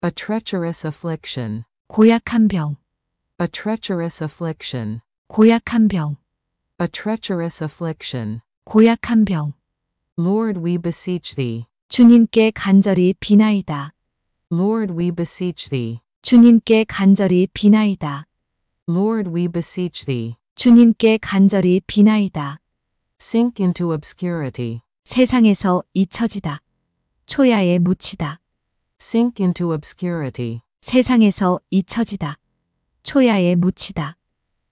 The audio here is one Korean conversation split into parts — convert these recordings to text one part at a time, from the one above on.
A treacherous affliction. 고약한 병. A treacherous affliction. 고약한 병. A treacherous affliction. 고약한 병. Lord, we beseech thee. 주님께 간절히 비나이다. Lord, we beseech thee. 주님께 간절히 비나이다. Lord, we beseech thee. 주님께 간절히 비나이다. Sink into obscurity. 세상에서 잊혀지다. 초야에 묻히다. sink into obscurity. 세상에서 잊혀지다. 초야에 묻히다.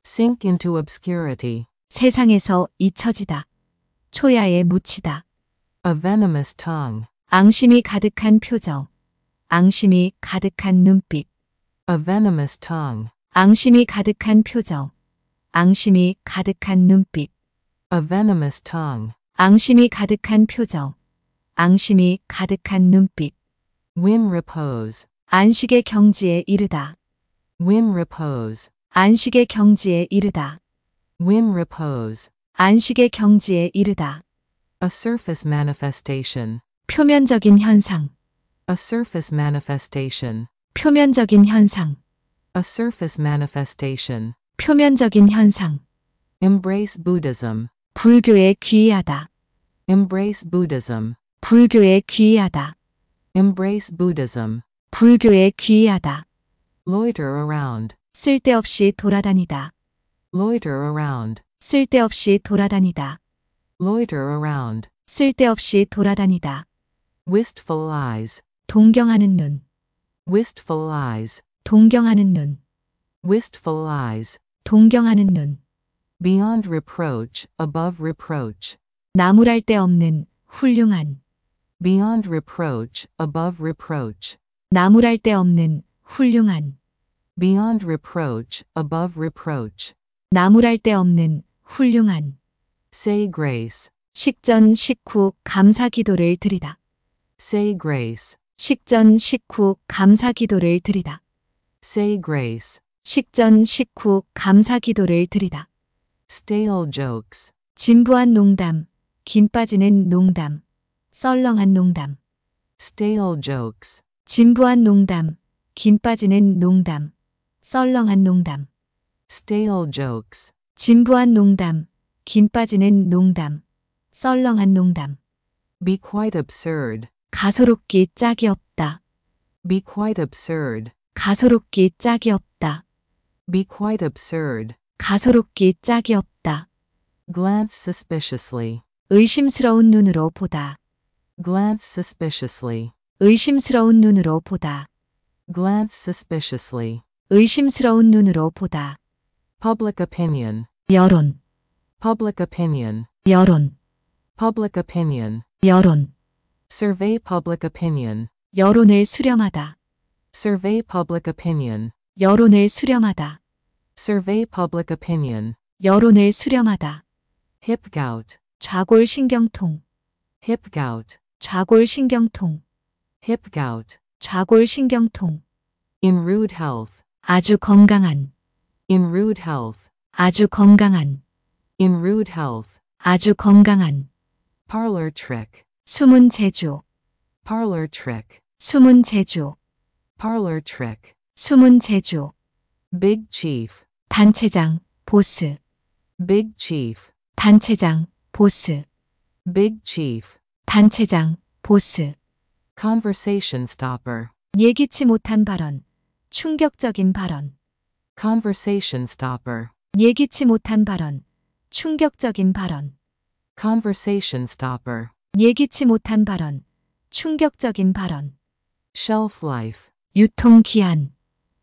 sink into obscurity. 세상에서 잊혀지다. 초야에 묻히다. A venomous tongue. 앙심이 가득한 표정. 앙심이 가득한 눈빛. A venomous tongue. 앙심이 가득한 표정. 앙심이 가득한 눈빛. A venomous tongue. 앙심이 가득한 표정. 앙심이 가득한 눈빛. Whim repose. 안식의 경지에 이르다. Whim repose. 안식의 경지에 이르다. Whim repose. 안식의 경지에 이르다. A surface manifestation. 표면적인 현상. A surface manifestation. 표면적인 현상. A surface manifestation. 표면적인 현상. Embrace Buddhism. 불교에 귀의하다. Embrace Buddhism. 불교에 귀의하다. Embrace Buddhism. 불교에 귀의하다. Loiter around. 쓸데없이 돌아다니다. Loiter around. 쓸데없이 돌아다니다. Loiter around. 쓸데없이 돌아다니다. Wistful eyes. 동경하는 눈. Wistful eyes. 동경하는 눈. Wistful eyes. 동경하는 눈. Beyond reproach, above reproach. 나무랄 데 없는 훌륭한 beyond reproach, above reproach. 나무랄 데 없는 훌륭한 beyond reproach, above reproach. 나무랄 데 없는 훌륭한 say grace. 식전 식후 감사 기도를 드리다. say grace. 식전 식후 감사 기도를 드리다. say grace. 식전 식후 감사 기도를 드리다. stale jokes. 진부한 농담, 김 빠지는 농담. 썰렁한 농담. stale jokes, 진부한 농담. 김 빠지는 농담. 썰렁한 농담. stale jokes, 진부한 농담. 김 빠지는 농담. 썰렁한 농담. be quite absurd, 가소롭기 짝이 없다. be quite absurd, 가소롭기 짝이 없다. be quite absurd. 가소롭기 짝이 없다. glance suspiciously, 의심스러운 눈으로 보다. glance suspiciously, 의심스러운 눈으로 보다. glance suspiciously, 의심스러운 눈으로 보다. public opinion, 여론, public opinion, 여론, public opinion, 여론, survey public opinion, 여론을 수렴하다. survey public opinion, 여론을 수렴하다. survey public opinion, 여론을 수렴하다. hip gout, 좌골신경통, hip gout, 좌골신경통 hip gout 좌골신경통 in rude health 아주 건강한 in rude health 아주 건강한 in rude health 아주 건강한 parlor trick 숨은 재주 parlor trick 숨은 재주 parlor trick 숨은 재주 big chief 단체장 보스 big chief 단체장 보스 big chief 단체장, 보스, Conversation stopper. 예기치 못한 발언, 충격적인 발언, Conversation stopper. 예기치 못한 발언, 충격적인 발언, Conversation stopper. 예기치 못한 발언, 충격적인 발언, Shelf life. 유통기한,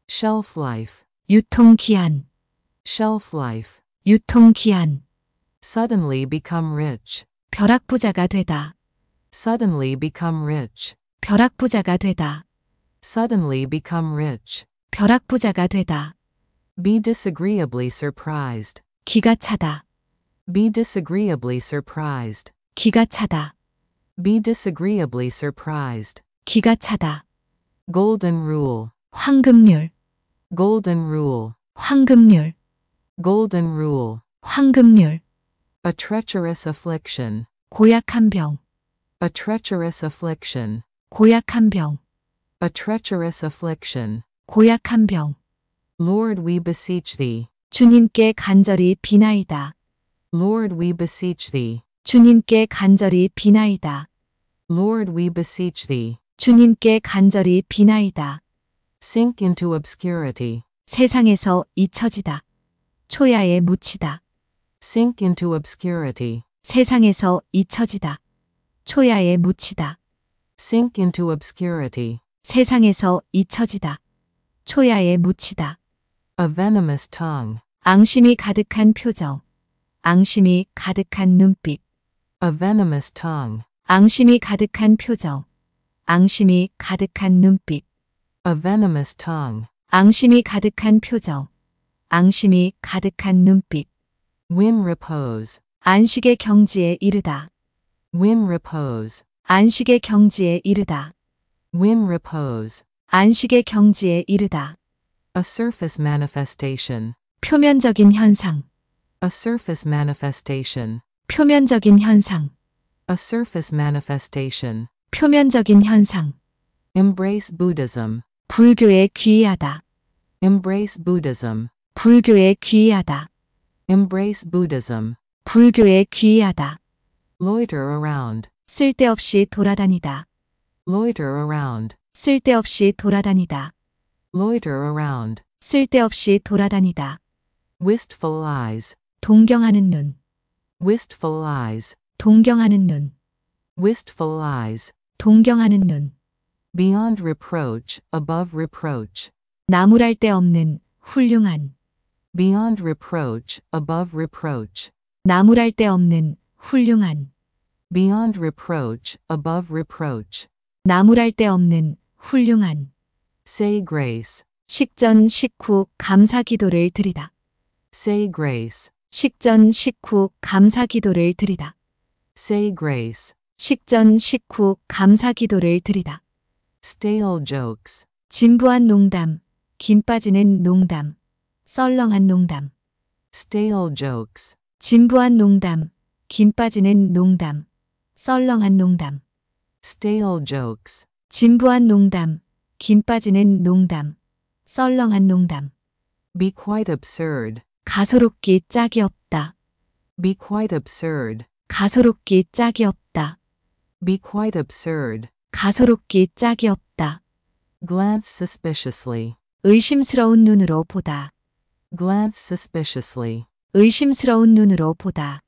Shelf life. 유통기한, Shelf life. 유통기한, Suddenly become rich. 벼락부자가 되다, suddenly become rich. 벼락부자가 되다. suddenly become rich. 벼락부자가 되다. be disagreeably surprised. 기가 차다. be disagreeably surprised. 기가 차다. be disagreeably surprised. 기가 차다. golden rule. 황금률. golden rule. 황금률. golden rule. 황금률. a treacherous affliction. 고약한 병. A treacherous affliction. 고약한 병. A treacherous affliction. 고약한 병. Lord, we beseech thee. 주님께 간절히 비나이다. Lord, we beseech thee. 주님께 간절히 비나이다. Lord, we beseech thee. 주님께 간절히 비나이다. Sink into obscurity. 세상에서 잊혀지다. 초야에 묻히다. Sink into obscurity. 세상에서 잊혀지다. 초야에 묻히다. sink into obscurity. 세상에서 잊혀지다. 초야에 묻히다. a venomous tongue. 앙심이 가득한 표정. 앙심이 가득한 눈빛. a venomous tongue. 앙심이 가득한 표정. 앙심이 가득한 눈빛. a venomous tongue. 앙심이 가득한 표정. 앙심이 가득한 눈빛. win repose. 안식의 경지에 이르다. Wim repose. 안식의 경지에 이르다. Wim repose. 안식의 경지에 이르다. A surface manifestation. 표면적인 현상. A surface manifestation. 표면적인 현상. A surface manifestation. 표면적인 현상. Embrace Buddhism. 불교에 귀의하다. Embrace Buddhism. 불교에 귀의하다. Embrace Buddhism. 불교에 귀의하다. loiter around 쓸데없이 돌아다니다 loiter around 쓸데없이 돌아다니다 loiter around 쓸데없이 돌아다니다 wistful eyes 동경하는 눈 wistful eyes 동경하는 눈 wistful eyes 동경하는 눈 beyond reproach above reproach 나무랄 데 없는 훌륭한 beyond reproach above reproach 나무랄 데 없는 훌륭한 beyond reproach, above reproach. 나무랄 데 없는 훌륭한 say grace, 식전 식후 감사 기도를 드리다. say grace, 식전 식후 감사 기도를 드리다. say grace. 식전 식후 감사 기도를 드리다. stale jokes, 진부한 농담, 김 빠지는 농담, 썰렁한 농담, stale jokes, 진부한 농담, 김 빠지는 농담, 썰렁한 농담, stale jokes, 진부한 농담, 김 빠지는 농담, 썰렁한 농담, be quite absurd, 가소롭기 짝이 없다, be quite absurd, 가소롭기 짝이 없다, be quite absurd, 가소롭기 짝이 없다, glance suspiciously, 의심스러운 눈으로 보다, glance suspiciously, 의심스러운 눈으로 보다,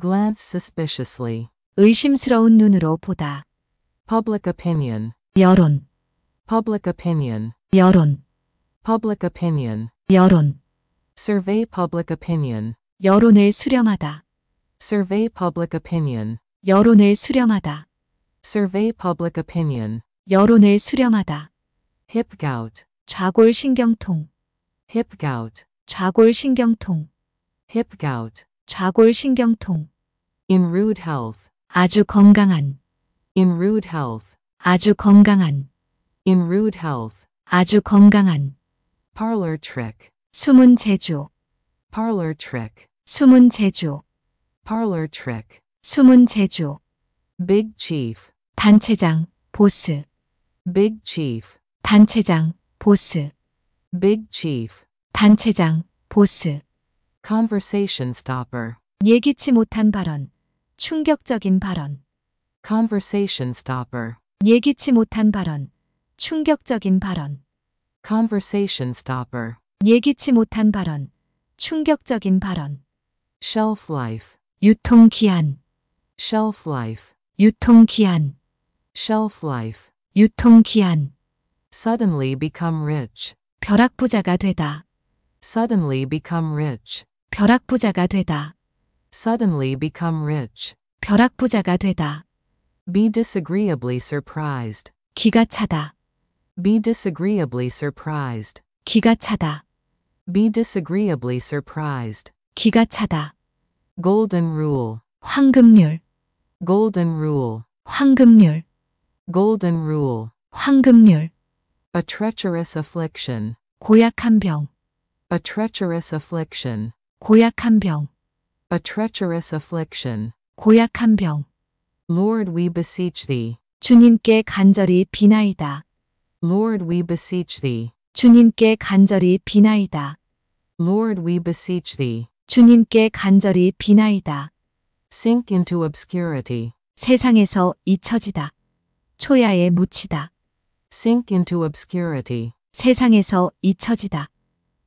glance suspiciously. 의심스러운 눈으로 보다. public opinion, 여론, public opinion, 여론, public opinion, 여론. survey public opinion, 여론을 수렴하다. survey public opinion, 여론을 수렴하다. survey public opinion, 여론을 수렴하다. hip gout, 좌골신경통, hip gout, 좌골신경통, hip gout, 좌골신경통 in rude health 아주 건강한 in rude health 아주 건강한 in rude health 아주 건강한 parlor trick 숨은 제조 parlor trick 숨은 제조 parlor trick 숨은 제조 big chief 단체장 보스 big chief 단체장 보스 big chief 단체장 보스 Conversation stopper. 예기치 못한 발언. 충격적인 발언. Conversation stopper. 예기치 못한 발언. 충격적인 발언. Conversation stopper. 예기치 못한 발언. 충격적인 발언. Shelf life. 유통 기한. Shelf life. 유통 기한. Shelf life. 유통 기한. Suddenly become rich. 벼락 부자가 되다. Suddenly become rich. 벼락부자가 되다. Suddenly become rich. 벼락부자가 되다. Be disagreeably surprised. 기가 차다. Be disagreeably surprised. 기가 차다. Be disagreeably surprised. 기가 차다. Golden rule. 황금률. Golden rule. 황금률. Golden rule. 황금률. A treacherous affliction. 고약한 병. A treacherous affliction. 고약한 병. A treacherous affliction. 고약한 병. Lord, we beseech thee. 주님께 간절히 비나이다. Lord, we beseech thee. 주님께 간절히 비나이다. Lord, we beseech thee. 주님께 간절히 비나이다. Sink into obscurity. 세상에서 잊혀지다. 초야에 묻히다. Sink into obscurity. 세상에서 잊혀지다.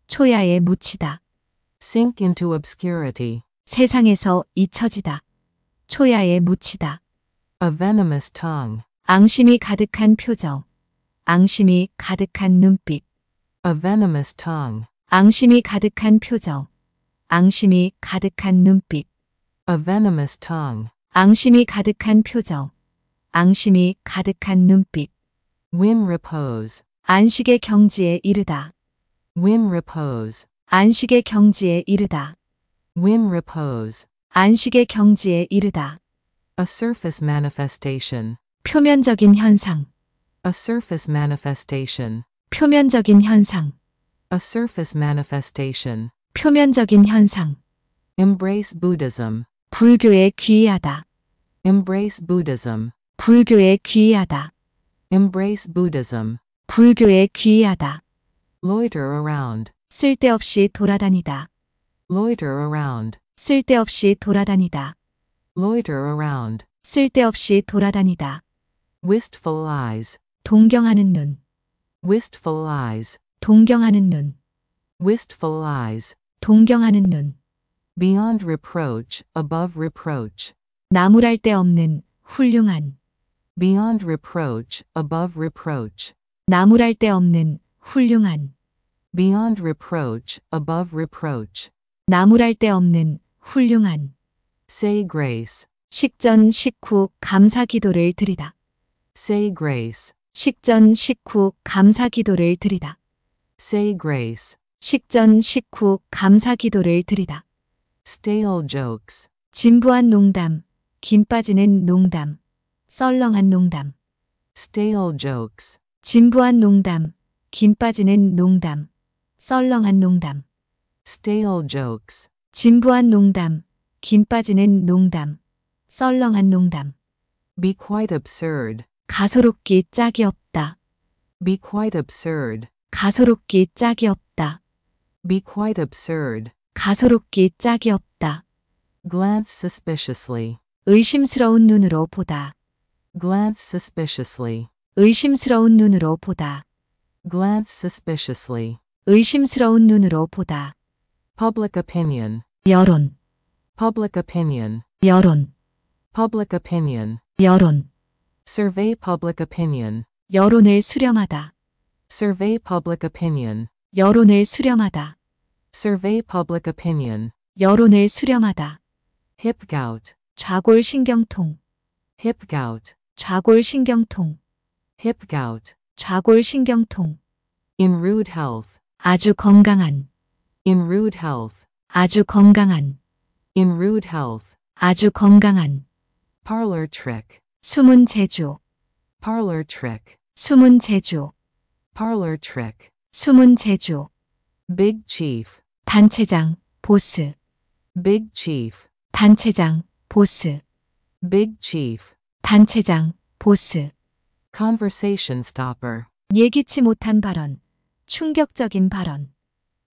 초야에 묻히다. sink into obscurity. 세상에서 잊혀지다. 초야에 묻히다. a venomous tongue. 앙심이 가득한 표정. 앙심이 가득한 눈빛. a venomous tongue. 앙심이 가득한 표정. 앙심이 가득한 눈빛. a venomous tongue. 앙심이 가득한 표정. 앙심이 가득한 눈빛. whim repose. 안식의 경지에 이르다. whim repose. 안식의 경지에 이르다. When repose. 안식의 경지에 이르다. A surface manifestation. 표면적인 현상. A surface manifestation. 표면적인 현상. A surface manifestation. 표면적인 현상. Embrace Buddhism. 불교에 귀의하다. Embrace Buddhism. 불교에 귀의하다. Embrace Buddhism. 불교에 귀의하다. Loiter around. 쓸데없이 돌아다니다. loiter around. 쓸데없이 돌아다니다. loiter around. 쓸데없이 돌아다니다. wistful eyes. 동경하는 눈. wistful eyes. 동경하는 눈. wistful eyes. 동경하는 눈. beyond reproach, above reproach. 나무랄 데 없는 훌륭한. beyond reproach, above reproach. 나무랄 데 없는 훌륭한. beyond reproach, above reproach. 나무랄 데 없는 훌륭한 say grace. 식전 식후 감사 기도를 드리다. say grace. 식전 식후 감사 기도를 드리다. say grace. 식전 식후 감사 기도를 드리다. stale jokes. 진부한 농담, 김 빠지는 농담, 썰렁한 농담. stale jokes. 진부한 농담, 김 빠지는 농담. 썰렁한 농담. stale jokes, 진부한 농담. 김 빠지는 농담. 썰렁한 농담. be quite absurd, 가소롭기 짝이 없다. be quite absurd, 가소롭기 짝이 없다. be quite absurd, 가소롭기 짝이 없다. glance suspiciously, 의심스러운 눈으로 보다. glance suspiciously, 의심스러운 눈으로 보다. glance suspiciously, 의심스러운 눈으로 보다. public opinion, 여론, public opinion, 여론, public opinion, 여론, survey public opinion, 여론을 수렴하다. survey public opinion, 여론을 수렴하다. survey public opinion, 여론을 수렴하다. hip gout, 좌골 신경통, hip gout, 좌골 신경통, hip gout, 좌골 신경통. in rude health, 아주 건강한 in rude health 아주 건강한 in rude health 아주 건강한 parlor trick 숨은 재주 parlor trick 숨은 재주 parlor trick 숨은 재주 big chief 단체장 보스 big chief 단체장 보스 big chief 단체장 보스 conversation stopper 예기치 못한 발언 충격적인 발언.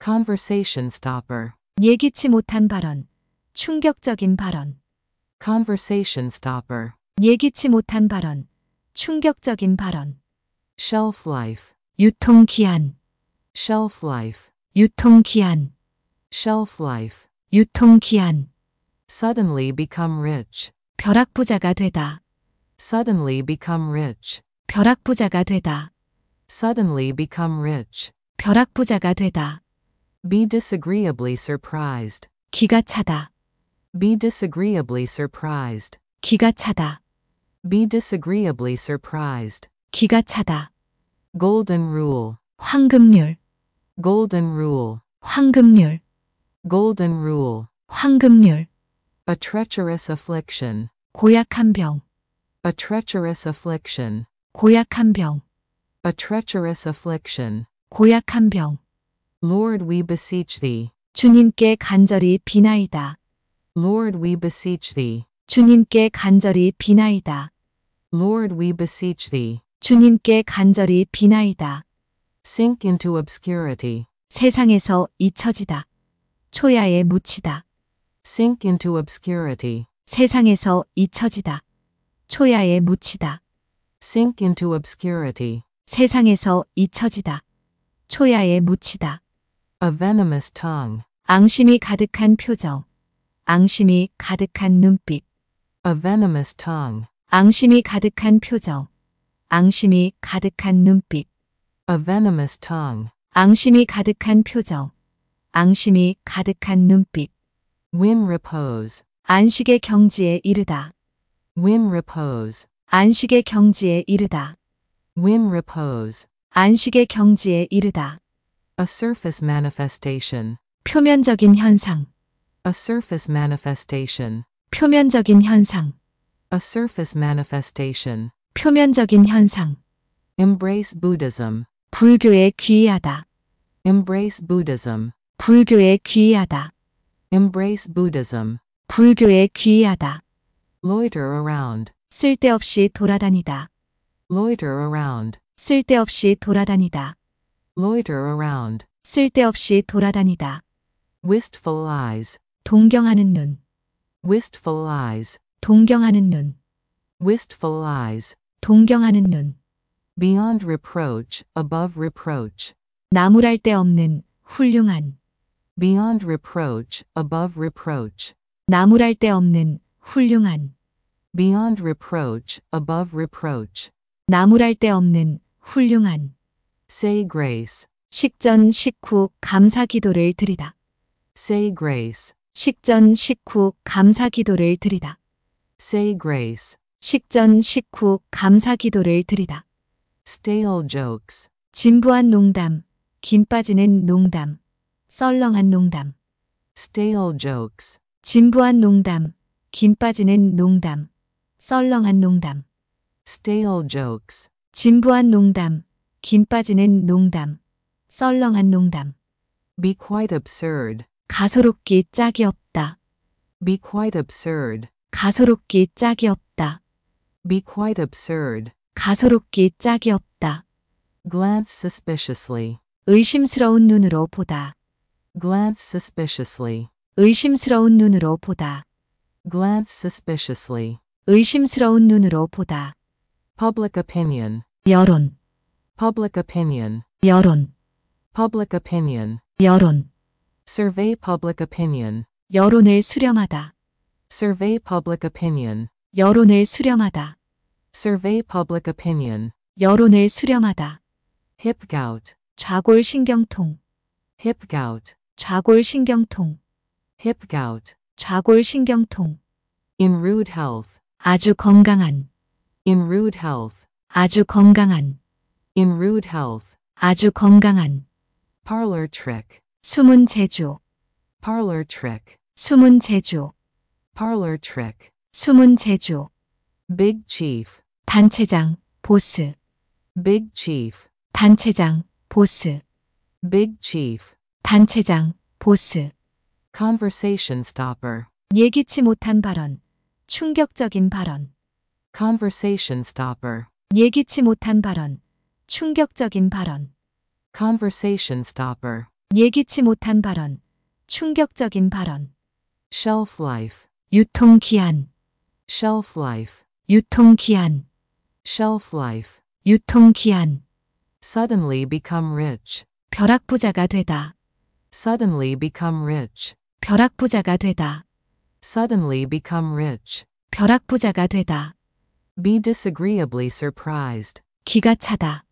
Conversation stopper. 예기치 못한 발언. 충격적인 발언. Conversation stopper. 예기치 못한 발언. 충격적인 발언. Shelf life. 유통 기한. Shelf life. 유통 기한. Shelf life. 유통 기한. Suddenly become rich. 벼락부자가 되다. Suddenly become rich. 벼락부자가 되다. Suddenly become rich. 벼락부자가 되다. Be disagreeably surprised. 기가 차다. Be disagreeably surprised. 기가 차다. Be disagreeably surprised. 기가 차다. Golden rule. 황금률. Golden rule. 황금률. Golden rule. 황금률. A treacherous affliction. 고약한 병. A treacherous affliction. 고약한 병. a treacherous affliction. 고약한 병. Lord, we beseech thee. 주님께 간절히 비나이다. Lord, we beseech thee. 주님께 간절히 비나이다. Lord, we beseech thee. 주님께 간절히 비나이다. Sink into obscurity. 세상에서 잊혀지다. 초야에 묻히다. Sink into obscurity. 세상에서 잊혀지다. 초야에 묻히다. Sink into obscurity. 세상에서 잊혀지다. 초야에 묻히다. A venomous tongue. 앙심이 가득한 표정. 앙심이 가득한 눈빛. A venomous tongue. 앙심이 가득한 표정. 앙심이 가득한 눈빛. A venomous tongue. 앙심이 가득한 표정. 앙심이 가득한 눈빛. Win repose. 안식의 경지에 이르다. Win repose. 안식의 경지에 이르다. Win repose. 안식의 경지에 이르다. A surface manifestation. 표면적인 현상. A surface manifestation. 표면적인 현상. A surface manifestation. 표면적인 현상. Embrace Buddhism. 불교에 귀의하다. Embrace Buddhism. 불교에 귀의하다. Embrace Buddhism. 불교에 귀의하다. Loiter around. 쓸데없이 돌아다니다. loiter around 쓸데없이 돌아다니다 loiter around 쓸데없이 돌아다니다 wistful eyes 동경하는 눈 wistful eyes 동경하는 눈 wistful eyes 동경하는 눈 beyond reproach above reproach 나무랄 데 없는 훌륭한 beyond reproach above reproach 나무랄 데 없는 훌륭한 beyond reproach above reproach 나무랄 데 없는 훌륭한 Say grace. 식전 식후 감사 기도를 드리다. Say grace. 식전 식후 감사 기도를 드리다. Say grace. 식전 식후 감사 기도를 드리다. Stale jokes. 진부한 농담, 김 빠지는 농담, 썰렁한 농담. Stale jokes. 진부한 농담, 김 빠지는 농담, 썰렁한 농담. stale jokes, 진부한 농담, 김 빠지는 농담, 썰렁한 농담, be quite absurd, 가소롭기 짝이 없다, be quite absurd, 가소롭기 짝이 없다, be quite absurd, 가소롭기 짝이 없다, glance suspiciously, 의심스러운 눈으로 보다, glance suspiciously, 의심스러운 눈으로 보다, glance suspiciously, 의심스러운 눈으로 보다. public opinion 여론 public opinion 여론 public opinion 여론 survey public opinion 여론을 수렴하다 survey public opinion 여론을 수렴하다 survey public opinion 여론을 수렴하다 hip gout 좌골 신경통 hip gout 좌골 신경통 hip gout 좌골 신경통 in rude health 아주 건강한 in rude health, 아주 건강한, in rude health, 아주 건강한, parlor trick, 숨은 재주, parlor trick, 숨은 재주, parlor trick, 숨은 재주, big chief, 단체장, 보스, big chief, 단체장, 보스, big chief, 단체장, 보스, conversation stopper, 예기치 못한 발언, 충격적인 발언, Conversation stopper. 예기치 못한 발언. 충격적인 발언. Conversation stopper. 예기치 못한 발언. 충격적인 발언. Shelf life. 유통 기한. Shelf life. 유통 기한. Shelf life. 유통 기한. Suddenly become rich. 벼락 부자가 되다. Suddenly become rich. 벼락 부자가 되다. Suddenly become rich. 벼락 부자가 되다. Be disagreeably surprised. 기가 차다.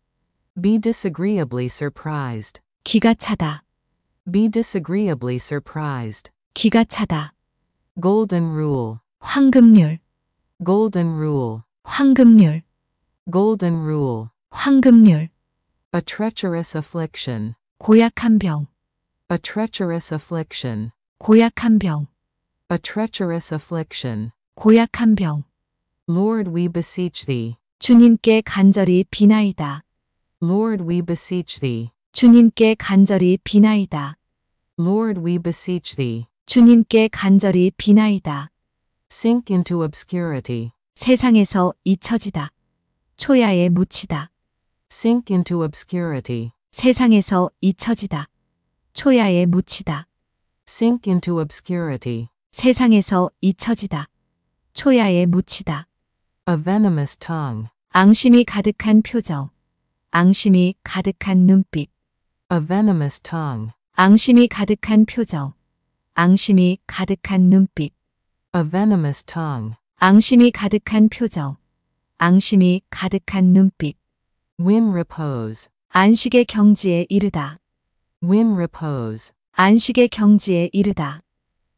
Be disagreeably surprised. 기가 차다. Be disagreeably surprised. 기가 차다. Golden rule. 황금률. Golden rule. 황금률. Golden rule. 황금률. A treacherous affliction. 고약한 병. A treacherous affliction. 고약한 병. A treacherous affliction. 고약한 병. Lord, we beseech thee. 주님께 간절히 비나이다. Lord, we beseech thee. 주님께 간절히 비나이다. Lord, we beseech thee. 주님께 간절히 비나이다. Sink into obscurity. 세상에서 잊혀지다. 초야에 묻히다. Sink into obscurity. 세상에서 잊혀지다. 초야에 묻히다. Sink into obscurity. 세상에서 잊혀지다. 초야에 묻히다. A venomous tongue. 앙심이 가득한 표정. 앙심이 가득한 눈빛. A venomous tongue. 앙심이 가득한 표정. 앙심이 가득한 눈빛. A venomous tongue. 앙심이 가득한 표정. 앙심이 가득한 눈빛. Win repose. 안식의 경지에 이르다. Win repose. 안식의 경지에 이르다.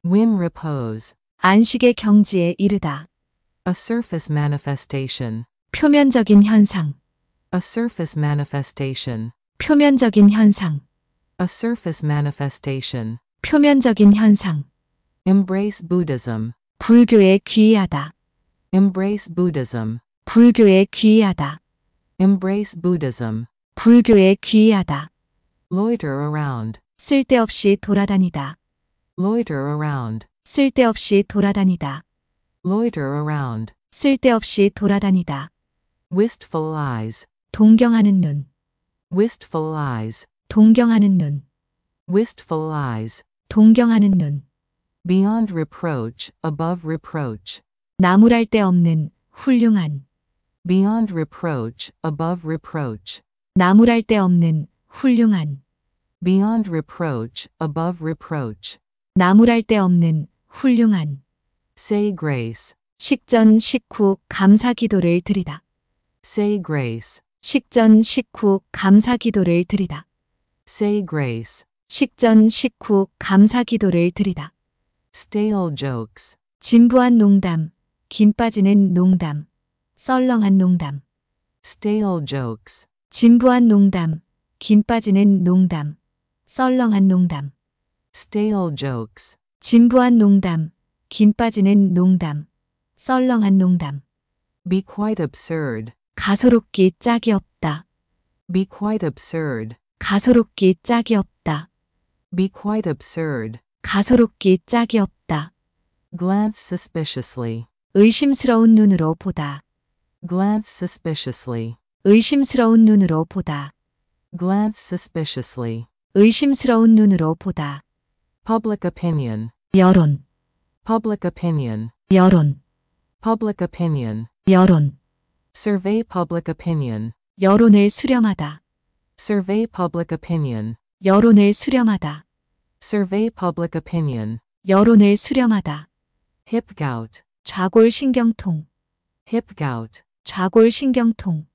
Win repose. 안식의 경지에 이르다. A surface manifestation. 표면적인 현상. A surface manifestation. 표면적인 현상. A surface manifestation. 표면적인 현상. Embrace Buddhism. 불교에 귀의하다. Embrace Buddhism. 불교에 귀의하다. Embrace Buddhism. 불교에 귀의하다. Loiter around. 쓸데없이 돌아다니다. Loiter around. 쓸데없이 돌아다니다. loiter around. 쓸데없이 돌아다니다. wistful eyes, 동경하는 눈. wistful eyes, 동경하는 눈. wistful eyes, 동경하는 눈. beyond reproach, above reproach, 나무랄 데 없는 훌륭한. beyond reproach, above reproach, 나무랄 데 없는 훌륭한. beyond reproach, above reproach. 나무랄 데 없는 훌륭한. Say grace. 식전 식후 감사 기도를 드리다. Say grace. 식전 식후 감사 기도를 드리다. Say grace. 식전 식후 감사 기도를 드리다. Stale jokes. 진부한 농담, 김 빠지는 농담, 썰렁한 농담. Stale jokes. 진부한 농담, 김 빠지는 농담, 썰렁한 농담. Stale jokes. 진부한 농담, 김 빠지는 농담. 썰렁한 농담. Be quite absurd. 가소롭기 짝이 없다. Be quite absurd. 가소롭기 짝이 없다. Be quite absurd. 가소롭기 짝이 없다. Glance suspiciously. 의심스러운 눈으로 보다. Glance suspiciously. 의심스러운 눈으로 보다. Glance suspiciously. 의심스러운 눈으로 보다. Public opinion. 여론. public opinion 여론 public opinion 여론 survey public opinion 여론을 수렴하다 survey public opinion 여론을 수렴하다 survey public opinion 여론을 수렴하다 hip gout 좌골 신경통 hip gout 좌골 신경통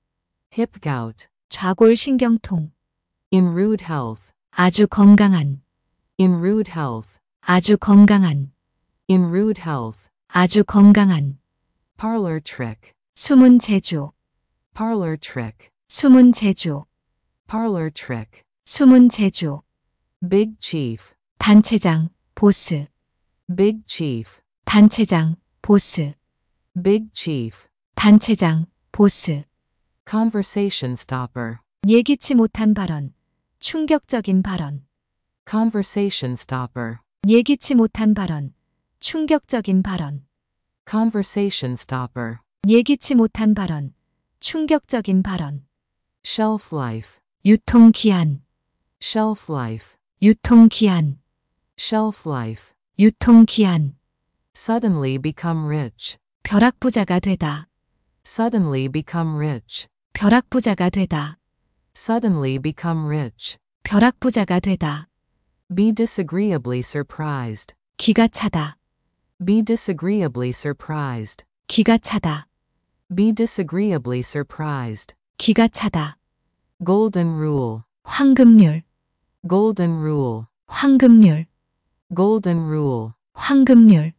hip gout 좌골 신경통 in rude health 아주 건강한 in rude health 아주 건강한 In rude health. 아주 건강한. Parlor trick. 숨은 재주. Parlor trick. 숨은 재주. Parlor trick. 숨은 재주. Big chief. 단체장, 보스. Big chief. 단체장, 보스. Big chief. 단체장, 보스. Conversation stopper. 예기치 못한 발언. 충격적인 발언. Conversation stopper. 예기치 못한 발언. 충격적인 발언. Conversation stopper. 예기치 못한 발언. 충격적인 발언. Shelf life. 유통기한. Shelf life. 유통기한. Shelf life. 유통기한. Suddenly become rich. 벼락부자가 되다. Suddenly become rich. 벼락부자가 되다. Suddenly become rich. 벼락부자가 되다. Be disagreeably surprised. 기가 차다. Be disagreeably surprised. 기가 차다. Be disagreeably surprised. 기가 차다. Golden rule. 황금률. Golden rule. 황금률. Golden rule. 황금률.